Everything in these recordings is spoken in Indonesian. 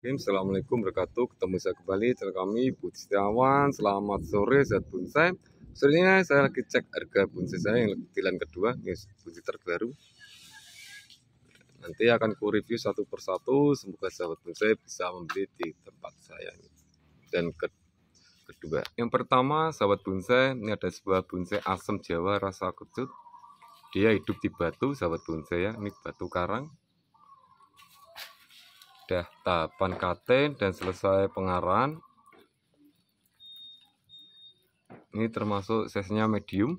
Assalamualaikum warahmatullahi Ketemu saya kembali channel kami Budi Setiawan. Selamat sore sahabat Bonsai. ini saya lagi cek harga bonsai saya yang tilan kedua, ini bonsai terbaru. Nanti akan ku review satu persatu. Semoga sahabat bonsai bisa membeli di tempat saya ini. Dan ke kedua, yang pertama sahabat bonsai ini ada sebuah bonsai asam Jawa rasa kecut. Dia hidup di batu, sahabat bonsai ya. Ini batu karang sudah tahapan KT dan selesai pengarahan ini termasuk size medium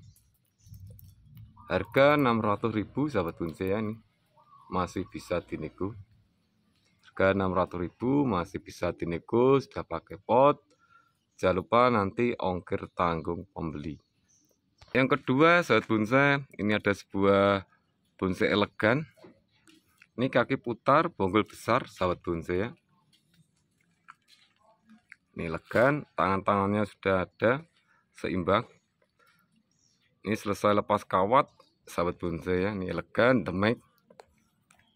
harga 600.000 sahabat bonsai ya ini masih bisa dinego harga 600.000 masih bisa dinego sudah pakai pot jangan lupa nanti ongkir tanggung pembeli yang kedua sahabat bonsai ini ada sebuah bonsai elegan ini kaki putar, bonggol besar, sahabat bonsai, ya. Ini legan tangan-tangannya sudah ada, seimbang. Ini selesai lepas kawat, sahabat bonsai ya. Ini elegan, demek.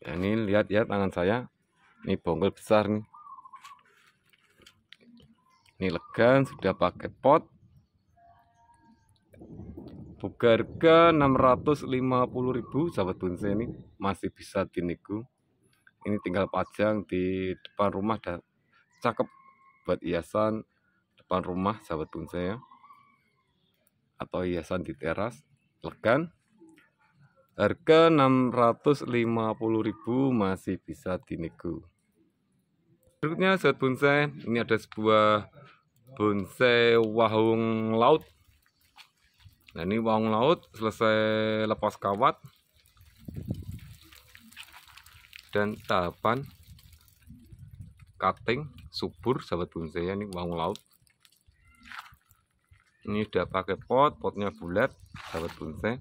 Ya, ini lihat ya tangan saya. Ini bonggol besar nih. Ini legan sudah pakai pot buka harga 650.000 sahabat bonsai ini masih bisa dinego ini tinggal pajang di depan rumah dan cakep buat hiasan depan rumah sahabat bonsai ya atau hiasan di teras legan harga 650.000 masih bisa dinego berikutnya sahabat bonsai ini ada sebuah bonsai wahung laut Nah ini bawang laut selesai lepas kawat dan tahapan cutting subur sahabat bonsai ya, ini bawang laut. Ini sudah pakai pot, potnya bulat sahabat bonsai.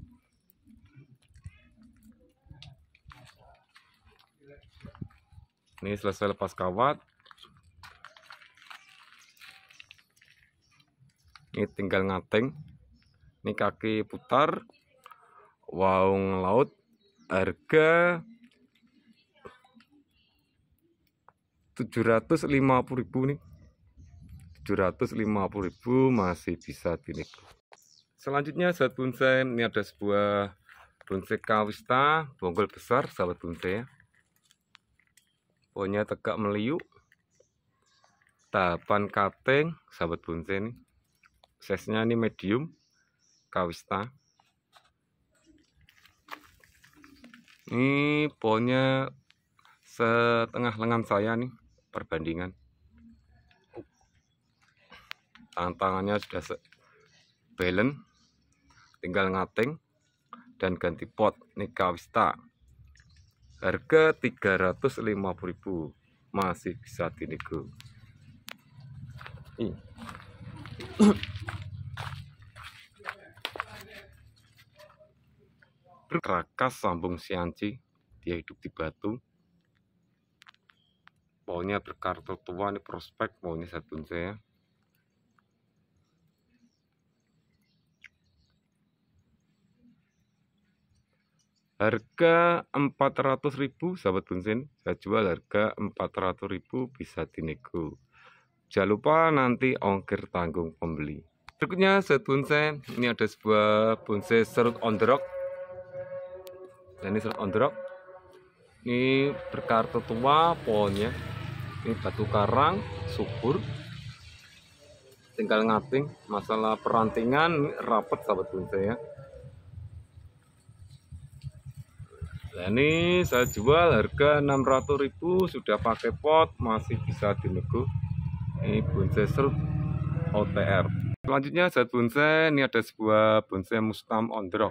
Ini selesai lepas kawat. Ini tinggal ngating ini kaki putar waung laut harga 750.000 nih 750.000 masih bisa dinik selanjutnya sahabat bonsai ini ada sebuah bonsai kawista bonggol besar sahabat bonsai ya pokoknya tegak meliuk tahapan cutting sahabat bonsai nih size nya ini medium Kawista. Ini pohonnya setengah lengan saya nih perbandingan. Tantangannya sudah balance, tinggal ngating dan ganti pot nih Kawista. Harga 350.000 masih bisa dinego. Ih. Rakas sambung Sianci, dia hidup di Batu. pokoknya berkartu tua ini prospek saya tunjuk ya Harga 400.000 sahabat bensin, saya jual harga 400.000 bisa dinego. Jangan lupa nanti ongkir tanggung pembeli. Berikutnya saya bonsai, ini ada sebuah bonsai serut on the rock dan ini surat ondrok ini berkartu tua pohonnya ini batu karang subur tinggal ngating masalah perantingan rapat sahabat bonsai ya Nah, ini saya jual harga 600.000 sudah pakai pot masih bisa dinego. Ini bonsai serut OTR. Selanjutnya saya bonsai ini ada sebuah bonsai mustam on rock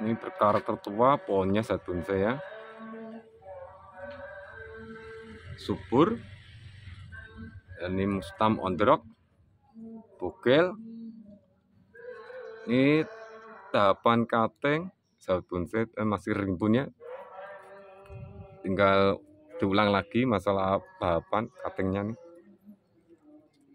ini karakter tua pohonnya satu saya subur ini mustam on the rock bukel ini tahapan kateng satu bonsai eh, masih rimbunnya tinggal diulang lagi masalah tahapan katengnya nih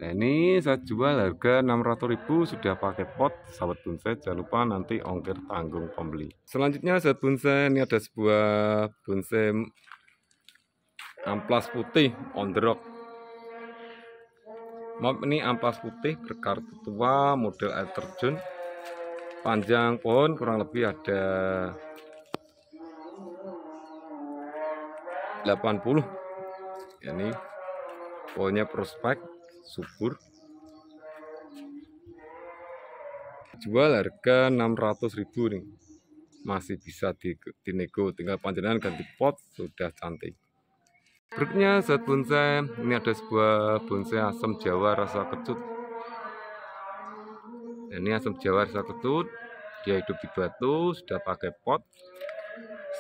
nah ini saya jual harga 600.000 sudah pakai pot sahabat bonsai jangan lupa nanti ongkir tanggung pembeli selanjutnya sahabat bonsai ini ada sebuah bonsai amplas putih on the rock Maaf ini amplas putih berkartu tua model air terjun panjang pohon kurang lebih ada 80 ini pohonnya prospek subur jual harga 600.000 nih masih bisa di, dinego tinggal panjenengan ganti pot sudah cantik berikutnya zat bonsai ini ada sebuah bonsai asam jawa rasa kecut ini asam jawa rasa kecut dia hidup di batu sudah pakai pot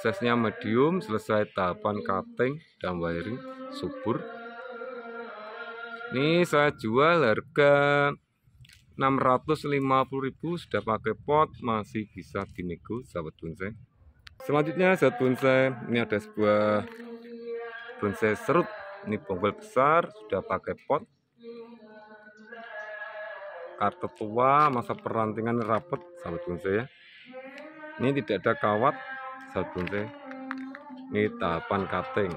size medium selesai tahapan cutting dan wiring subur ini saya jual harga 650.000 sudah pakai pot masih bisa dinego sahabat bonsai selanjutnya sahabat bonsai ini ada sebuah bonsai serut ini bonggol besar sudah pakai pot kartu tua masa perantingan rapat sahabat bonsai ya ini tidak ada kawat sahabat bonsai ini tahapan cutting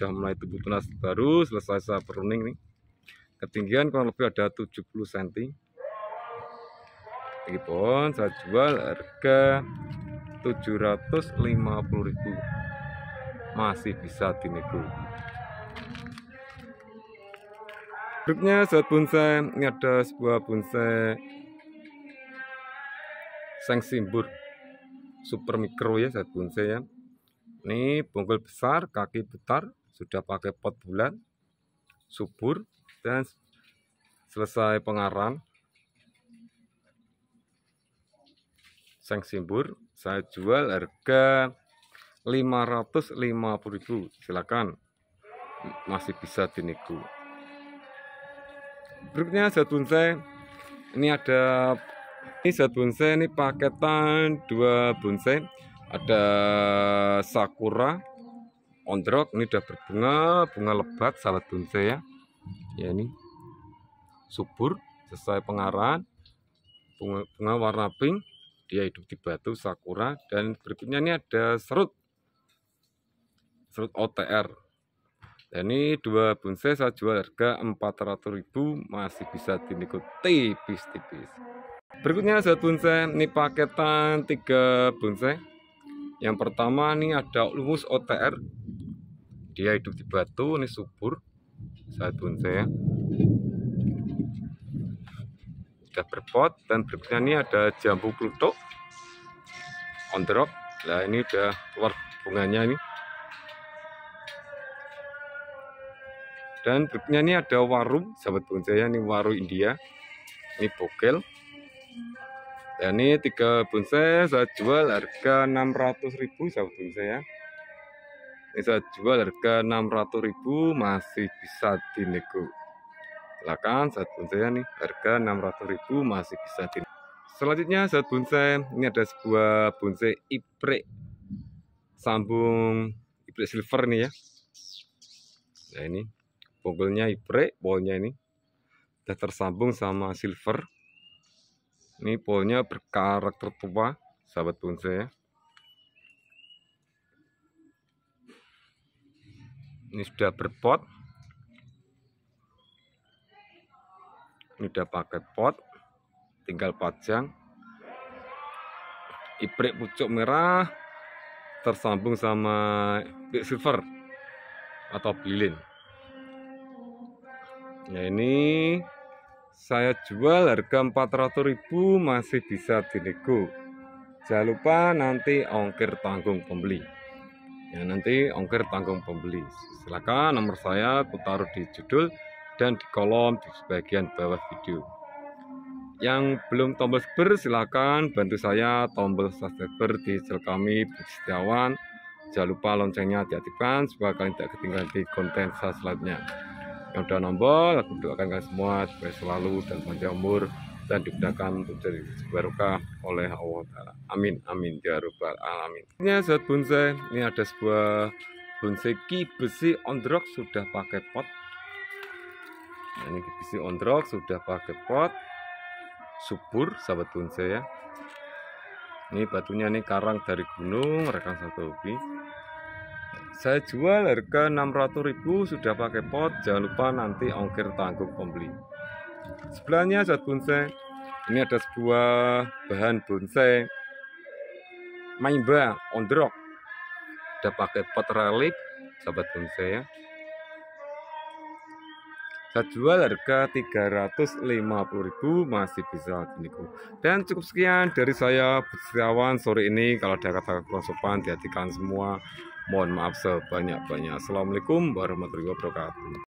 sudah mulai tumbuh tunas baru selesai saya pruning nih ketinggian kurang lebih ada 70 cm ini pohon saya jual harga ribu masih bisa dinego berikutnya saat bonsai ini ada sebuah bonsai sang simbur super mikro ya saat bonsai ya ini bonggol besar kaki putar sudah pakai pot bulan subur dan selesai pengaran seng simbur saya jual harga 550.000 silakan masih bisa dinego berikutnya zat bonsai ini ada ini zat bonsai ini paketan dua bonsai ada sakura ondrok ini udah berbunga bunga lebat sahabat bonsai ya ya ini subur sesuai pengarahan bunga, bunga warna pink dia hidup di batu sakura dan berikutnya ini ada serut serut OTR dan ini dua bonsai saya jual harga 400.000 masih bisa dinikut tipis-tipis berikutnya serut bonsai ini paketan tiga bonsai yang pertama ini ada lumus OTR dia hidup di batu ini subur saat bonsai ya sudah berpot dan berikutnya ini ada jambu klutuk on the rock nah ini udah keluar bunganya ini dan berikutnya ini ada waru sahabat bonsai ya ini waru India ini bokel dan ini tiga bonsai saya jual harga 600.000 sahabat bonsai ya ini saya jual harga 600.000 masih bisa dinego. Silakan saat bonsai nih harga 600.000 masih bisa dinego. Selanjutnya saat bonsai ini ada sebuah bonsai iprek sambung iprek silver nih ya. Nah ini bonggolnya iprek, pohonnya ini sudah tersambung sama silver. Ini polnya berkarakter tua, sahabat bonsai ya. ini sudah berpot ini sudah pakai pot tinggal pajang iprik pucuk merah tersambung sama iprik silver atau bilin nah ini saya jual harga 400.000 masih bisa dinego jangan lupa nanti ongkir tanggung pembeli Ya nanti ongkir tanggung pembeli. Silakan nomor saya aku di judul dan di kolom di sebagian bawah video. Yang belum tombol subscribe silakan bantu saya tombol subscribe di channel kami Budi Setiawan. Jangan lupa loncengnya diaktifkan supaya kalian tidak ketinggalan di konten saya selanjutnya. Yang sudah nombol, aku doakan kalian semua supaya selalu dan panjang umur kita diberikan putri barokah oleh Allah Ta'ala. Amin, amin, ya Rabbal Alamin. Ini sahabat bonsai, ini ada sebuah bonsai ki besi ondrok sudah pakai pot. Nah, ini besi ondrok sudah pakai pot. Subur, sahabat bonsai ya. Ini batunya ini karang dari gunung, rekan satu hobi. Saya jual harga 600.000 sudah pakai pot, jangan lupa nanti ongkir tanggung pembeli. Sebelahnya zat bonsai. Ini ada sebuah bahan bonsai. Maimba ondrok. Ada pakai pot relief, sahabat bonsai ya. Saya jual harga 350.000 masih bisa diniku. Dan cukup sekian dari saya Budiawan sore ini kalau ada kata kurang sopan dihatikan semua. Mohon maaf sebanyak-banyak. Assalamualaikum warahmatullahi wabarakatuh.